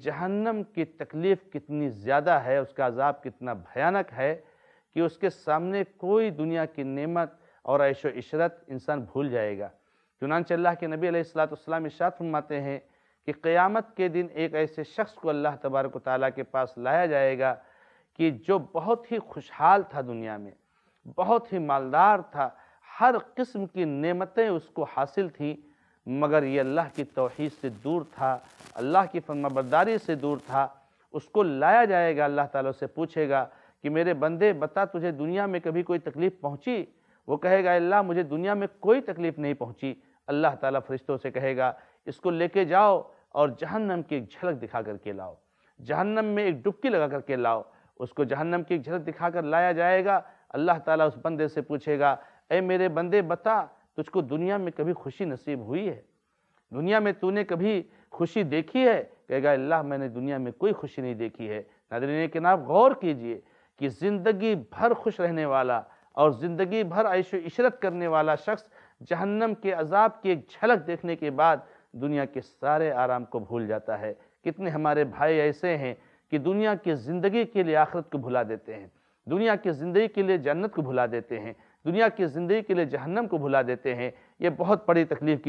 जहन्नम की तकलीफ़ कितनी ज़्यादा है उसका अजाब कितना भयानक है कि उसके सामने कोई दुनिया की नेमत और ऐशो इशरत इंसान भूल जाएगा चुनान चल्ला के नबी अलैहिस्सलाम इशात फरमाते हैं कि क़यामत के दिन एक ऐसे शख्स को अल्लाह तबारक ताली के पास लाया जाएगा कि जो बहुत ही खुशहाल था दुनिया में बहुत ही मालदार था हर किस्म की नेमतें उसको हासिल थी मगर ये अल्लाह की तोहद से दूर था अल्लाह की फर्माबरदारी से दूर था उसको लाया जाएगा अल्लाह ताला से पूछेगा कि मेरे बंदे बता तुझे दुनिया में कभी कोई तकलीफ़ पहुँची वो कहेगा अल्लाह मुझे दुनिया में कोई तकलीफ़ नहीं पहुँची अल्लाह ताला फरिश्तों से कहेगा इसको लेके जाओ और जहन्नम की एक झलक दिखा करके लाओ जहन्नम में एक डुबकी लगा करके लाओ उसको जहन्नम की एक झलक दिखा कर लाया जाएगा अल्लाह ताला उस बंदे से पूछेगा ए मेरे बंदे बता तुझको दुनिया में कभी खुशी नसीब हुई है दुनिया में तूने कभी खुशी देखी है कहेगा अल्लाह मैंने दुनिया में कोई खुशी नहीं देखी है नादरीन के नाम गौर कीजिए कि ज़िंदगी भर खुश रहने वाला और ज़िंदगी भर ऐश इशरत करने वाला शख्स जहन्नम के अजाब की एक झलक देखने के बाद दुनिया के सारे आराम को भूल जाता है कितने हमारे भाई ऐसे हैं कि दुनिया की ज़िंदगी के लिए आखरत को भुला देते हैं दुनिया की ज़िंदगी के लिए जन्नत को भुला देते हैं दुनिया की ज़िंदगी के लिए जहन्नम को भुला देते हैं ये बहुत बड़ी तकलीफ की